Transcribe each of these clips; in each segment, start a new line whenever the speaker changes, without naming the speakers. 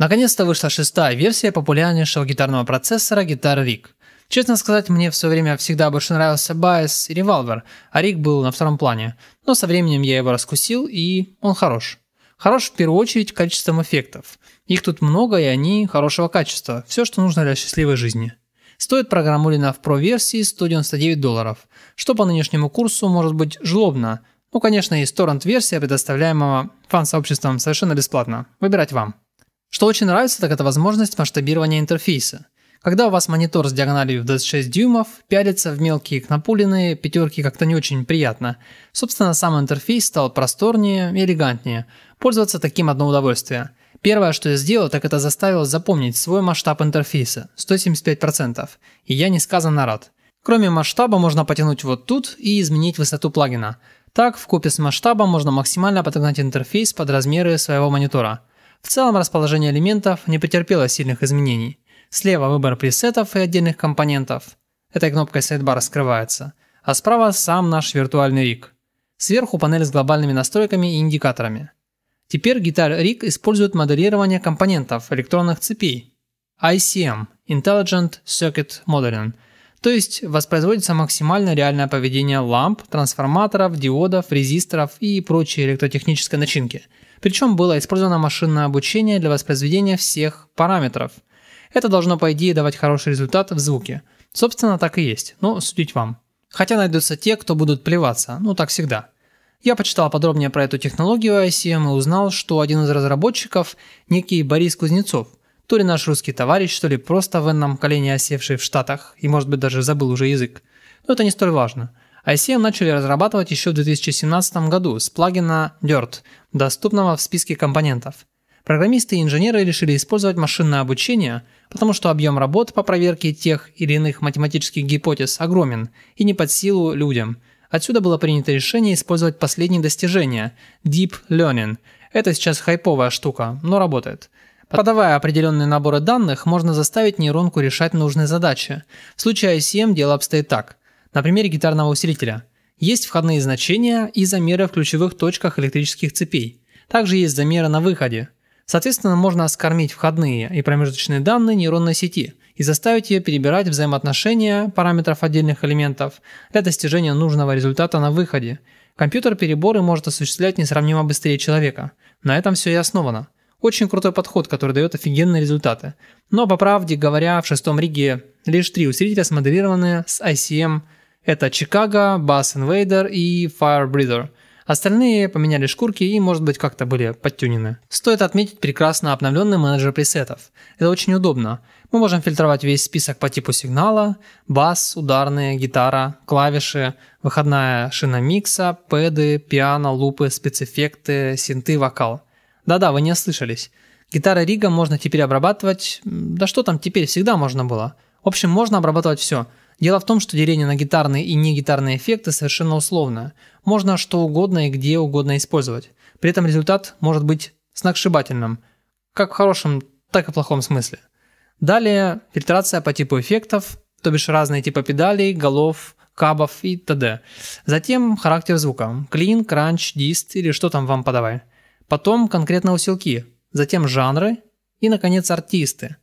Наконец-то вышла шестая версия популярнейшего гитарного процессора Guitar Rig. Честно сказать, мне в свое время всегда больше нравился Bias и Revolver, а Rig был на втором плане. Но со временем я его раскусил, и он хорош. Хорош в первую очередь качеством эффектов. Их тут много, и они хорошего качества. Все, что нужно для счастливой жизни. Стоит программа Лина в Pro-версии 199 долларов, что по нынешнему курсу может быть жлобно. Ну, конечно, есть торрент-версия, предоставляемого фан-сообществом совершенно бесплатно. Выбирать вам. Что очень нравится, так это возможность масштабирования интерфейса. Когда у вас монитор с диагональю в 26 дюймов, пялиться в мелкие кнопулины, пятерки как-то не очень приятно. Собственно, сам интерфейс стал просторнее и элегантнее. Пользоваться таким одно удовольствие. Первое, что я сделал, так это заставил запомнить свой масштаб интерфейса – 175%, и я несказанно рад. Кроме масштаба можно потянуть вот тут и изменить высоту плагина. Так, в купе с масштабом можно максимально подогнать интерфейс под размеры своего монитора – в целом расположение элементов не претерпело сильных изменений. Слева выбор пресетов и отдельных компонентов. Этой кнопкой сайдбар скрывается. А справа сам наш виртуальный рик. Сверху панель с глобальными настройками и индикаторами. Теперь Guitar Rig использует моделирование компонентов электронных цепей. ICM – Intelligent Circuit Modeling – то есть воспроизводится максимально реальное поведение ламп, трансформаторов, диодов, резисторов и прочей электротехнической начинки. Причем было использовано машинное обучение для воспроизведения всех параметров. Это должно, по идее, давать хороший результат в звуке. Собственно, так и есть, но судить вам. Хотя найдутся те, кто будут плеваться, ну так всегда. Я почитал подробнее про эту технологию ICM и узнал, что один из разработчиков, некий Борис Кузнецов, то ли наш русский товарищ, то ли просто в энном колене осевший в Штатах и, может быть, даже забыл уже язык. Но это не столь важно. ICM начали разрабатывать еще в 2017 году с плагина Dirt, доступного в списке компонентов. Программисты и инженеры решили использовать машинное обучение, потому что объем работ по проверке тех или иных математических гипотез огромен и не под силу людям. Отсюда было принято решение использовать последние достижения – Deep Learning. Это сейчас хайповая штука, но работает – Подавая определенные наборы данных, можно заставить нейронку решать нужные задачи. В случае ICM дело обстоит так. На примере гитарного усилителя. Есть входные значения и замеры в ключевых точках электрических цепей. Также есть замеры на выходе. Соответственно, можно оскормить входные и промежуточные данные нейронной сети и заставить ее перебирать взаимоотношения параметров отдельных элементов для достижения нужного результата на выходе. Компьютер переборы может осуществлять несравнимо быстрее человека. На этом все и основано. Очень крутой подход, который дает офигенные результаты. Но по правде говоря, в шестом риге лишь три усилителя смоделированы с ICM. Это Чикаго, Bass Invader и Fire Breather. Остальные поменяли шкурки и, может быть, как-то были подтюнены. Стоит отметить прекрасно обновленный менеджер пресетов. Это очень удобно. Мы можем фильтровать весь список по типу сигнала, бас, ударные, гитара, клавиши, выходная шина микса, пэды, пиано, лупы, спецэффекты, синты, вокал – да-да, вы не ослышались. Гитара Рига можно теперь обрабатывать... Да что там теперь, всегда можно было. В общем, можно обрабатывать все. Дело в том, что деление на гитарные и не гитарные эффекты совершенно условное. Можно что угодно и где угодно использовать. При этом результат может быть сногсшибательным. Как в хорошем, так и в плохом смысле. Далее фильтрация по типу эффектов, то бишь разные типы педалей, голов, кабов и т.д. Затем характер звука. Клин, кранч, дист или что там вам подавай потом конкретно усилки, затем жанры и, наконец, артисты.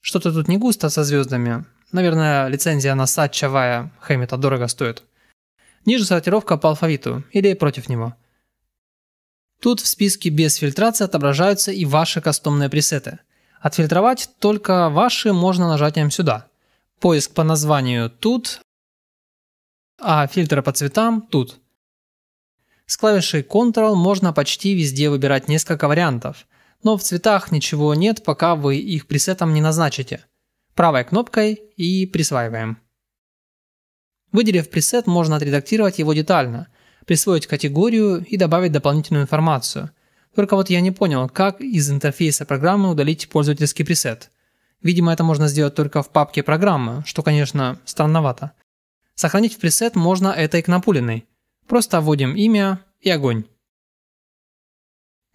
Что-то тут не густо со звездами. Наверное, лицензия на Сатчавая Хэммита дорого стоит. Ниже сортировка по алфавиту или против него. Тут в списке без фильтрации отображаются и ваши кастомные пресеты. Отфильтровать только ваши можно нажатием сюда. Поиск по названию тут, а фильтры по цветам тут. С клавишей Ctrl можно почти везде выбирать несколько вариантов, но в цветах ничего нет, пока вы их пресетом не назначите. Правой кнопкой и присваиваем. Выделив пресет, можно отредактировать его детально, присвоить категорию и добавить дополнительную информацию. Только вот я не понял, как из интерфейса программы удалить пользовательский пресет. Видимо, это можно сделать только в папке программы, что, конечно, странновато. Сохранить в пресет можно этой кнопулиной – Просто вводим имя и огонь.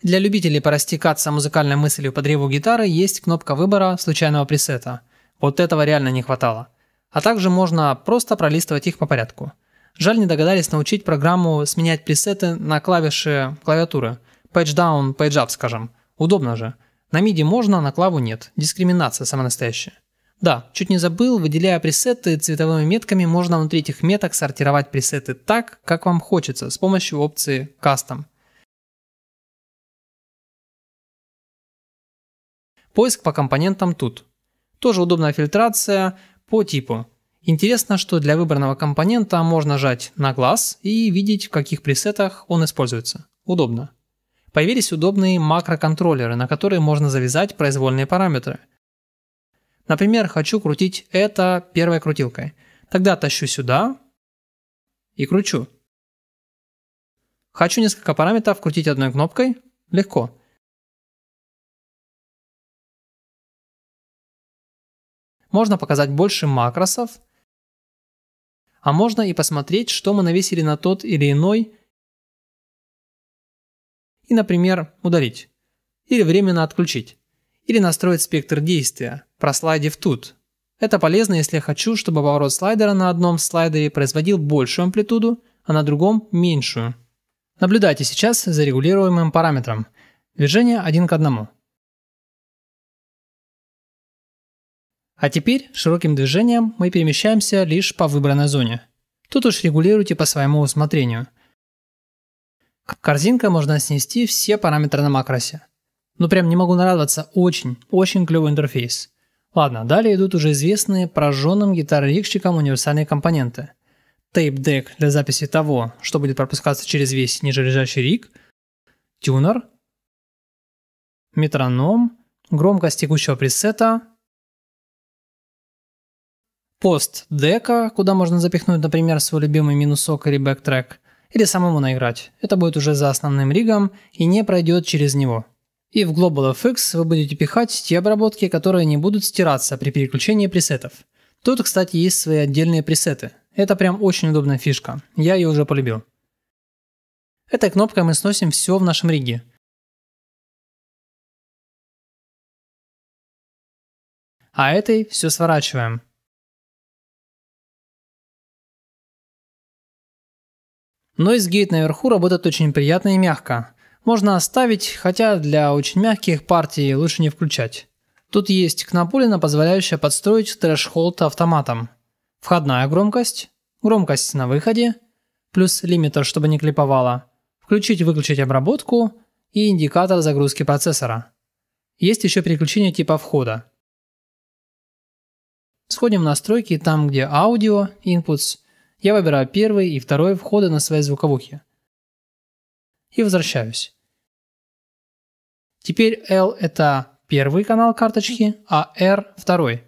Для любителей порастекаться музыкальной мыслью под реву гитары есть кнопка выбора случайного пресета. Вот этого реально не хватало. А также можно просто пролистывать их по порядку. Жаль, не догадались научить программу сменять пресеты на клавиши клавиатуры. Page down, page up, скажем. Удобно же. На MIDI можно, на клаву нет. Дискриминация самая настоящая. Да, чуть не забыл, выделяя пресеты цветовыми метками, можно внутри этих меток сортировать пресеты так, как вам хочется, с помощью опции Custom. Поиск по компонентам тут. Тоже удобная фильтрация по типу. Интересно, что для выбранного компонента можно жать на глаз и видеть, в каких пресетах он используется. Удобно. Появились удобные макроконтроллеры, на которые можно завязать произвольные параметры – Например, хочу крутить это первой крутилкой. Тогда тащу сюда и кручу. Хочу несколько параметров крутить одной кнопкой. Легко. Можно показать больше макросов, а можно и посмотреть, что мы навесили на тот или иной, и, например, удалить, или временно отключить или настроить спектр действия, прослайдив тут. Это полезно, если я хочу, чтобы поворот слайдера на одном слайдере производил большую амплитуду, а на другом – меньшую. Наблюдайте сейчас за регулируемым параметром. Движение один к одному. А теперь широким движением мы перемещаемся лишь по выбранной зоне. Тут уж регулируйте по своему усмотрению. К Корзинкой можно снести все параметры на макросе. Ну прям не могу нарадоваться, очень, очень клевый интерфейс. Ладно, далее идут уже известные прожженным гитаро-рикщикам универсальные компоненты. Тейп-дек для записи того, что будет пропускаться через весь ниже лежащий рик, тюнер, метроном, громкость текущего пресета, пост дека, куда можно запихнуть, например, свой любимый минусок или бэктрек, или самому наиграть. Это будет уже за основным ригом и не пройдет через него – и в GlobalFX вы будете пихать те обработки, которые не будут стираться при переключении пресетов. Тут, кстати, есть свои отдельные пресеты. Это прям очень удобная фишка. Я ее уже полюбил. Этой кнопкой мы сносим все в нашем риге. А этой все сворачиваем. Noise Gate наверху работает очень приятно и мягко можно оставить, хотя для очень мягких партий лучше не включать. Тут есть кнополина, позволяющая подстроить трэш-холд автоматом. Входная громкость, громкость на выходе, плюс лимитер, чтобы не клиповало, включить-выключить обработку и индикатор загрузки процессора. Есть еще переключение типа входа. Сходим в настройки, там где аудио, inputs, я выбираю первый и второй входы на своей звуковухе – и возвращаюсь. Теперь L – это первый канал карточки, а R – второй.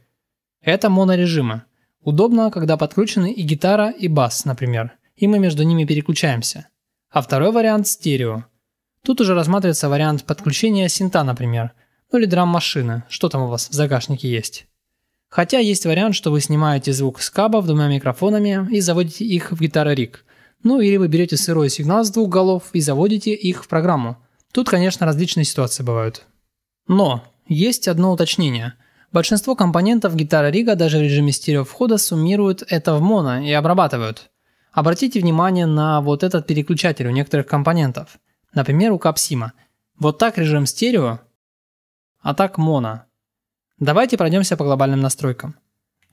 Это монорежимы. Удобно, когда подключены и гитара, и бас, например, и мы между ними переключаемся. А второй вариант – стерео. Тут уже рассматривается вариант подключения синта, например, ну или драм-машины, что там у вас в загашнике есть. Хотя есть вариант, что вы снимаете звук с кабов двумя микрофонами и заводите их в гитара рик, ну или вы берете сырой сигнал с двух голов и заводите их в программу. Тут, конечно, различные ситуации бывают. Но есть одно уточнение. Большинство компонентов гитары Рига даже в режиме стереовхода суммируют это в моно и обрабатывают. Обратите внимание на вот этот переключатель у некоторых компонентов. Например, у Капсима. Вот так режим стерео, а так моно. Давайте пройдемся по глобальным настройкам.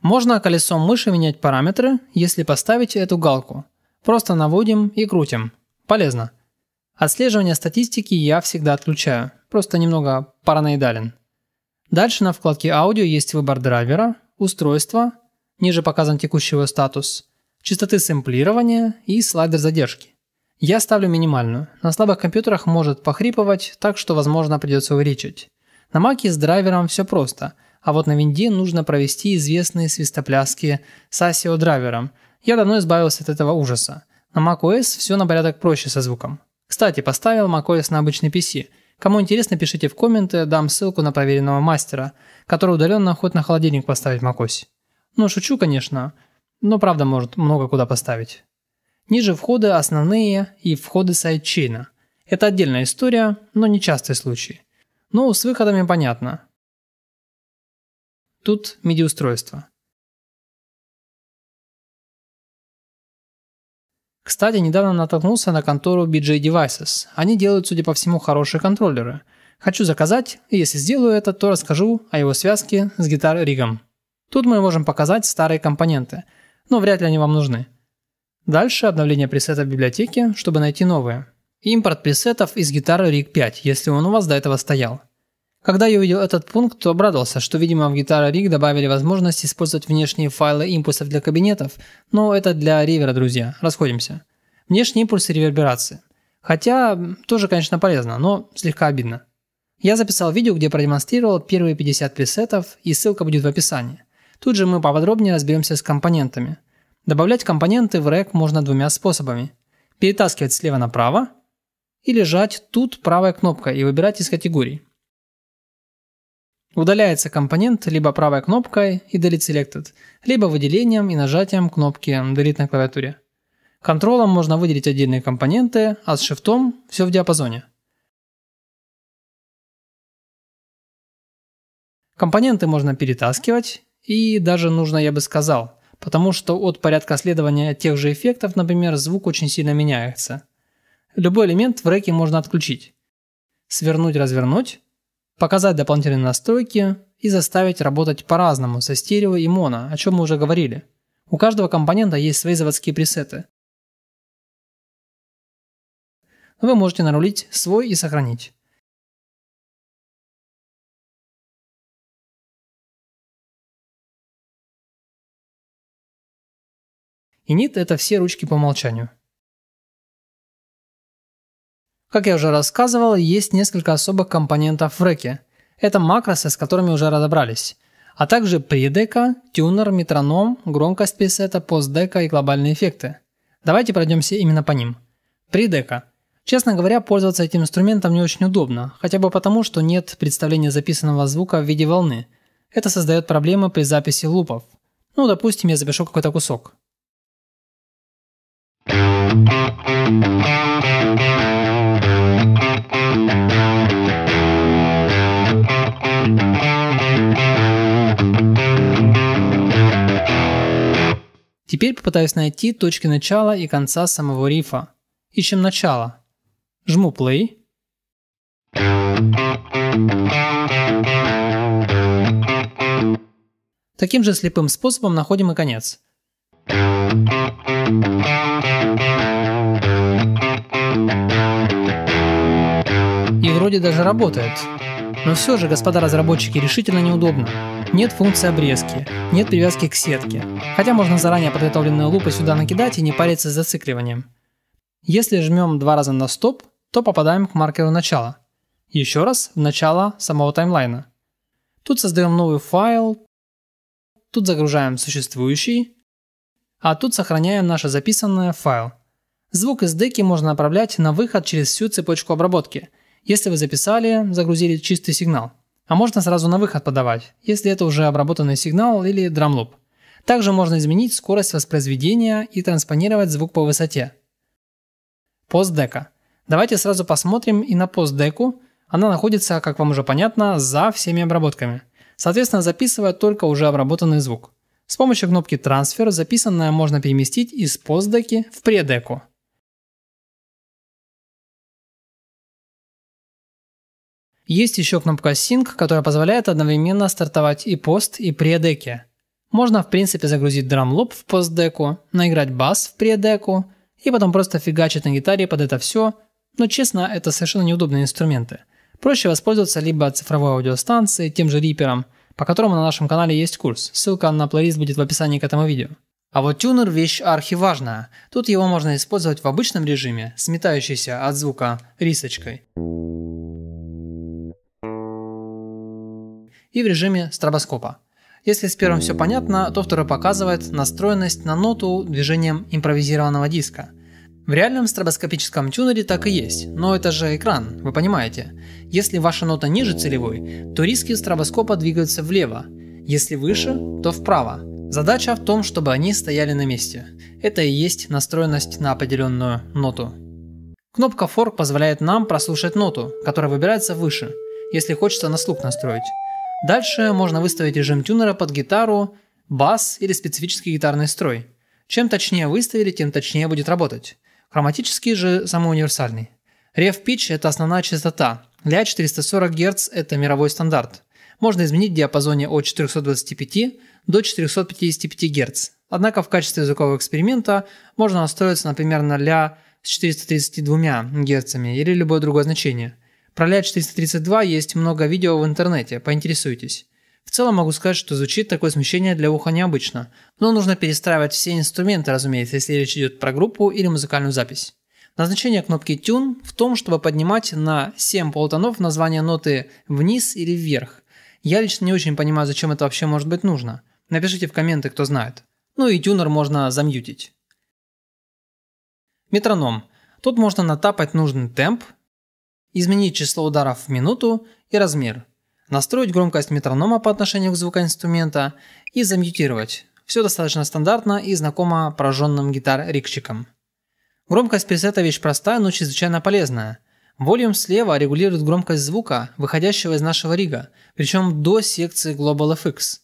Можно колесом мыши менять параметры, если поставить эту галку. Просто наводим и крутим. Полезно. Отслеживание статистики я всегда отключаю, просто немного параноидален. Дальше на вкладке «Аудио» есть выбор драйвера, устройство. ниже показан текущий его статус, частоты сэмплирования и слайдер задержки. Я ставлю минимальную. На слабых компьютерах может похрипывать, так что, возможно, придется увеличить. На Маке с драйвером все просто, а вот на винде нужно провести известные свистопляски с ASIO драйвером, я давно избавился от этого ужаса. На macOS все на порядок проще со звуком. Кстати, поставил macOS на обычный PC. Кому интересно, пишите в комменты, дам ссылку на проверенного мастера, который удаленно хоть на холодильник поставить macOS. Ну, шучу, конечно, но правда может много куда поставить. Ниже входы основные и входы сайдчейна. Это отдельная история, но не частый случай. Ну, с выходами понятно. Тут MIDI-устройство. Кстати, недавно натолкнулся на контору BJ Devices. Они делают, судя по всему, хорошие контроллеры. Хочу заказать, и если сделаю это, то расскажу о его связке с гитарой Ригом. Тут мы можем показать старые компоненты, но вряд ли они вам нужны. Дальше обновление пресетов в библиотеке, чтобы найти новые. Импорт пресетов из гитары Rig 5, если он у вас до этого стоял. Когда я увидел этот пункт, то обрадовался, что, видимо, в Guitar Rig добавили возможность использовать внешние файлы импульсов для кабинетов, но это для ревера, друзья. Расходимся. Внешние импульсы реверберации. Хотя, тоже, конечно, полезно, но слегка обидно. Я записал видео, где продемонстрировал первые 50 пресетов, и ссылка будет в описании. Тут же мы поподробнее разберемся с компонентами. Добавлять компоненты в рек можно двумя способами. Перетаскивать слева направо или жать тут правой кнопкой и выбирать из категорий. Удаляется компонент либо правой кнопкой и Delete Selected, либо выделением и нажатием кнопки Delete на клавиатуре. Контролом можно выделить отдельные компоненты, а с шифтом все в диапазоне. Компоненты можно перетаскивать, и даже нужно, я бы сказал, потому что от порядка следования тех же эффектов, например, звук очень сильно меняется. Любой элемент в реке можно отключить. Свернуть-развернуть, показать дополнительные настройки и заставить работать по-разному со стерео и моно, о чем мы уже говорили. У каждого компонента есть свои заводские пресеты. Но вы можете нарулить свой и сохранить. Init – это все ручки по умолчанию – как я уже рассказывал, есть несколько особых компонентов в реке. Это макросы, с которыми уже разобрались, а также предека, тюнер, метроном, громкость пресета, постдека и глобальные эффекты. Давайте пройдемся именно по ним. Предека. Честно говоря, пользоваться этим инструментом не очень удобно, хотя бы потому, что нет представления записанного звука в виде волны. Это создает проблемы при записи лупов. Ну, допустим, я запишу какой-то кусок. Thank you. Теперь попытаюсь найти точки начала и конца самого рифа. Ищем начало. Жму play. Таким же слепым способом находим и конец. Thank you вроде даже работает. Но все же, господа разработчики, решительно неудобно. Нет функции обрезки, нет привязки к сетке. Хотя можно заранее подготовленные лупы сюда накидать и не париться с зацикливанием. Если жмем два раза на стоп, то попадаем к маркеру начала. Еще раз в начало самого таймлайна. Тут создаем новый файл, тут загружаем существующий, а тут сохраняем наше записанное файл. Звук из деки можно направлять на выход через всю цепочку обработки – если вы записали, загрузили чистый сигнал. А можно сразу на выход подавать, если это уже обработанный сигнал или драмлуп. Также можно изменить скорость воспроизведения и транспонировать звук по высоте. Постдека. Давайте сразу посмотрим и на постдеку. Она находится, как вам уже понятно, за всеми обработками. Соответственно, записывая только уже обработанный звук. С помощью кнопки «Трансфер» записанное можно переместить из постдеки в предеку. Есть еще кнопка Sync, которая позволяет одновременно стартовать и пост, и предеки. Можно в принципе загрузить драмлоп в постдеку, наиграть бас в предеку, и потом просто фигачить на гитаре под это все, но честно, это совершенно неудобные инструменты. Проще воспользоваться либо цифровой аудиостанцией, тем же рипером, по которому на нашем канале есть курс, ссылка на плейлист будет в описании к этому видео. А вот тюнер – вещь архиважная. Тут его можно использовать в обычном режиме, сметающийся от звука рисочкой. и в режиме стробоскопа. Если с первым все понятно, то второй показывает настроенность на ноту движением импровизированного диска. В реальном стробоскопическом тюнере так и есть, но это же экран, вы понимаете. Если ваша нота ниже целевой, то риски стробоскопа двигаются влево, если выше, то вправо. Задача в том, чтобы они стояли на месте. Это и есть настроенность на определенную ноту. Кнопка Fork позволяет нам прослушать ноту, которая выбирается выше, если хочется на слух настроить. Дальше можно выставить режим тюнера под гитару, бас или специфический гитарный строй. Чем точнее выставили, тем точнее будет работать. Хроматический же самый универсальный. Рев pitch – это основная частота. Для 440 Гц – это мировой стандарт. Можно изменить в диапазоне от 425 до 455 Гц. Однако в качестве языкового эксперимента можно настроиться, например, на ля с 432 Гц или любое другое значение – про Ляд 432 есть много видео в интернете, поинтересуйтесь. В целом могу сказать, что звучит такое смещение для уха необычно, но нужно перестраивать все инструменты, разумеется, если речь идет про группу или музыкальную запись. Назначение кнопки Tune в том, чтобы поднимать на 7 полутонов название ноты вниз или вверх. Я лично не очень понимаю, зачем это вообще может быть нужно. Напишите в комменты, кто знает. Ну и тюнер можно замьютить. Метроном. Тут можно натапать нужный темп, изменить число ударов в минуту и размер, настроить громкость метронома по отношению к звуку инструмента и замьютировать. Все достаточно стандартно и знакомо пораженным гитар-рикчикам. Громкость пресета вещь простая, но чрезвычайно полезная. Volume слева регулирует громкость звука, выходящего из нашего рига, причем до секции Global FX.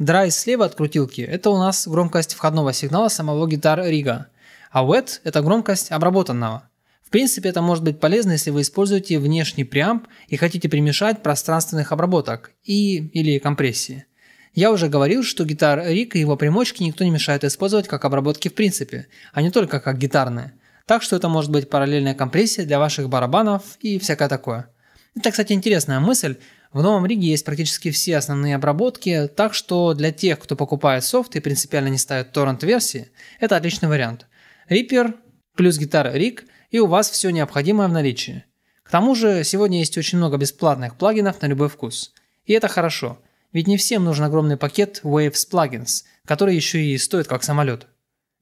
Dry слева от крутилки – это у нас громкость входного сигнала самого гитар рига, а Wet – это громкость обработанного – принципе, это может быть полезно, если вы используете внешний преамп и хотите примешать пространственных обработок и или компрессии. Я уже говорил, что гитар Рик и его примочки никто не мешает использовать как обработки в принципе, а не только как гитарные. Так что это может быть параллельная компрессия для ваших барабанов и всякое такое. Это, кстати, интересная мысль. В новом риге есть практически все основные обработки, так что для тех, кто покупает софт и принципиально не ставит торрент-версии, это отличный вариант. Reaper плюс гитара Rig и у вас все необходимое в наличии. К тому же, сегодня есть очень много бесплатных плагинов на любой вкус. И это хорошо, ведь не всем нужен огромный пакет Waves Plugins, который еще и стоит как самолет.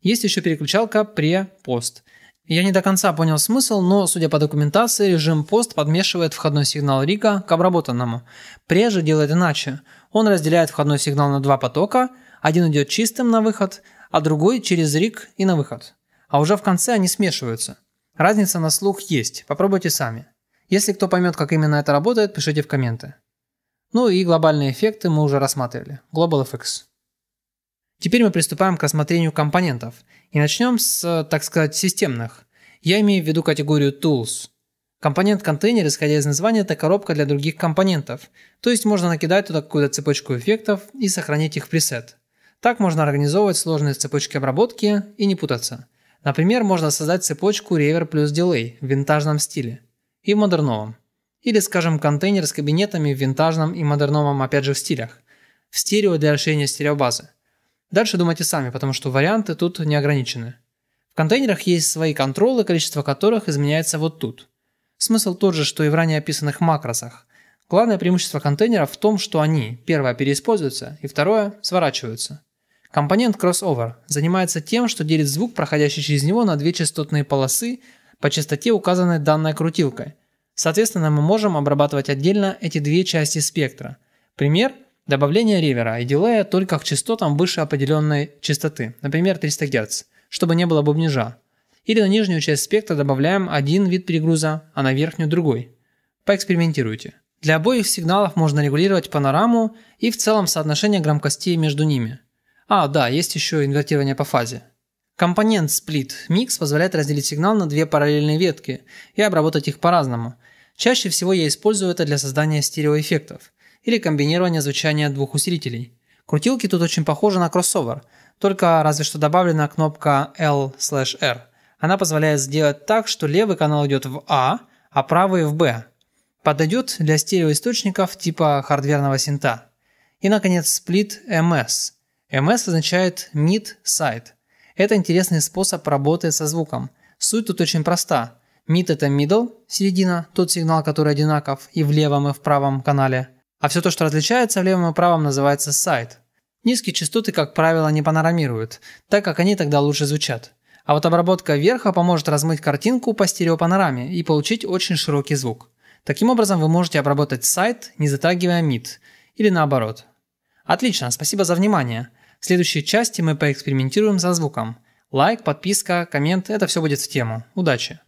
Есть еще переключалка «Pre-Post». Я не до конца понял смысл, но, судя по документации, режим пост подмешивает входной сигнал Рика к обработанному. Преже делает иначе. Он разделяет входной сигнал на два потока, один идет чистым на выход, а другой через Рик и на выход. А уже в конце они смешиваются – Разница на слух есть, попробуйте сами. Если кто поймет, как именно это работает, пишите в комменты. Ну и глобальные эффекты мы уже рассматривали. Global FX. Теперь мы приступаем к рассмотрению компонентов. И начнем с, так сказать, системных. Я имею в виду категорию Tools. Компонент-контейнер, исходя из названия, это коробка для других компонентов. То есть можно накидать туда какую-то цепочку эффектов и сохранить их в пресет. Так можно организовывать сложные цепочки обработки и не путаться – Например, можно создать цепочку Reverb плюс Delay в винтажном стиле и в модерновом. Или, скажем, контейнер с кабинетами в винтажном и модерновом опять же в стилях. В стерео для расширения стереобазы. Дальше думайте сами, потому что варианты тут не ограничены. В контейнерах есть свои контролы, количество которых изменяется вот тут. Смысл тот же, что и в ранее описанных макросах. Главное преимущество контейнеров в том, что они, первое, переиспользуются, и второе, сворачиваются. Компонент Crossover занимается тем, что делит звук, проходящий через него, на две частотные полосы по частоте, указанной данной крутилкой. Соответственно, мы можем обрабатывать отдельно эти две части спектра. Пример – добавление ревера и дилея только к частотам выше определенной частоты, например 300 Гц, чтобы не было бубнижа. Или на нижнюю часть спектра добавляем один вид перегруза, а на верхнюю – другой. Поэкспериментируйте. Для обоих сигналов можно регулировать панораму и в целом соотношение громкостей между ними – а, да, есть еще инвертирование по фазе. Компонент Split Mix позволяет разделить сигнал на две параллельные ветки и обработать их по-разному. Чаще всего я использую это для создания стереоэффектов или комбинирования звучания двух усилителей. Крутилки тут очень похожи на кроссовер, только разве что добавлена кнопка L/R. Она позволяет сделать так, что левый канал идет в А, а правый в Б. Подойдет для стереоисточников типа хардверного синта. И, наконец, сплит MS – MS означает mid side. Это интересный способ работы со звуком. Суть тут очень проста. Mid – это middle, середина, тот сигнал, который одинаков и в левом, и в правом канале. А все то, что различается в левом и правом, называется side. Низкие частоты, как правило, не панорамируют, так как они тогда лучше звучат. А вот обработка верха поможет размыть картинку по стереопанораме и получить очень широкий звук. Таким образом вы можете обработать сайт, не затрагивая мид, или наоборот. Отлично, спасибо за внимание. В следующей части мы поэкспериментируем со звуком. Лайк, подписка, коммент – это все будет в тему. Удачи!